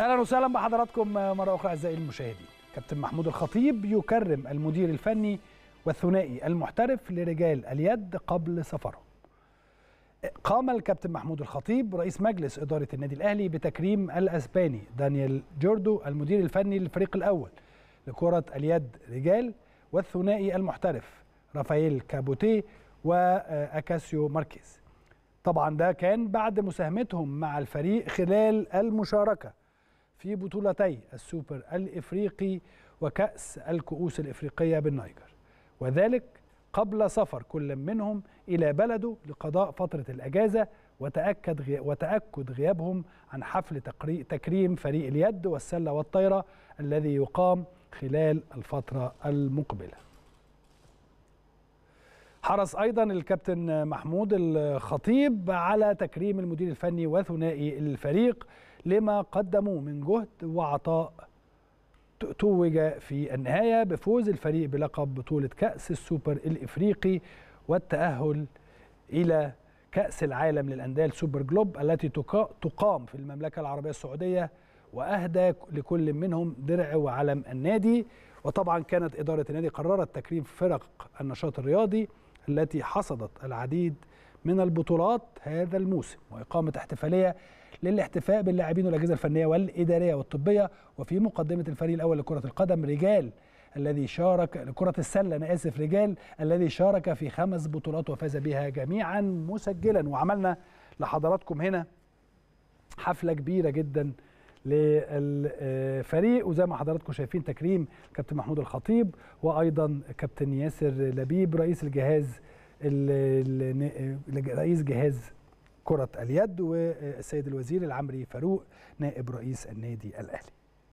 اهلا وسهلا بحضراتكم مره اخرى اعزائي المشاهدين كابتن محمود الخطيب يكرم المدير الفني والثنائي المحترف لرجال اليد قبل سفره قام الكابتن محمود الخطيب رئيس مجلس إدارة النادي الأهلي بتكريم الأسباني دانيال جوردو المدير الفني للفريق الأول لكرة اليد رجال والثنائي المحترف رافائيل كابوتي وأكاسيو ماركيز طبعا ده كان بعد مساهمتهم مع الفريق خلال المشاركة في بطولتي السوبر الإفريقي وكأس الكؤوس الإفريقية بالنيجر وذلك قبل سفر كل منهم إلى بلده لقضاء فترة الأجازة وتأكد, غي... وتأكد غيابهم عن حفل تقري... تكريم فريق اليد والسلة والطايرة الذي يقام خلال الفترة المقبلة حرص أيضا الكابتن محمود الخطيب على تكريم المدير الفني وثنائي الفريق لما قدموا من جهد وعطاء توج في النهاية بفوز الفريق بلقب بطولة كأس السوبر الإفريقي والتأهل إلى كأس العالم للأندية السوبر جلوب التي تقام في المملكة العربية السعودية وأهدى لكل منهم درع وعلم النادي وطبعا كانت إدارة النادي قررت تكريم فرق النشاط الرياضي التي حصدت العديد من البطولات هذا الموسم وإقامة احتفالية للاحتفاء باللاعبين والاجهزه الفنيه والاداريه والطبيه وفي مقدمه الفريق الاول لكره القدم رجال الذي شارك لكرة السلة أنا آسف رجال الذي شارك في خمس بطولات وفاز بها جميعا مسجلا وعملنا لحضراتكم هنا حفلة كبيرة جدا للفريق وزي ما حضراتكم شايفين تكريم كابتن محمود الخطيب وايضا كابتن ياسر لبيب رئيس الجهاز رئيس جهاز كرة اليد والسيد الوزير العمري فاروق نائب رئيس النادي الأهلي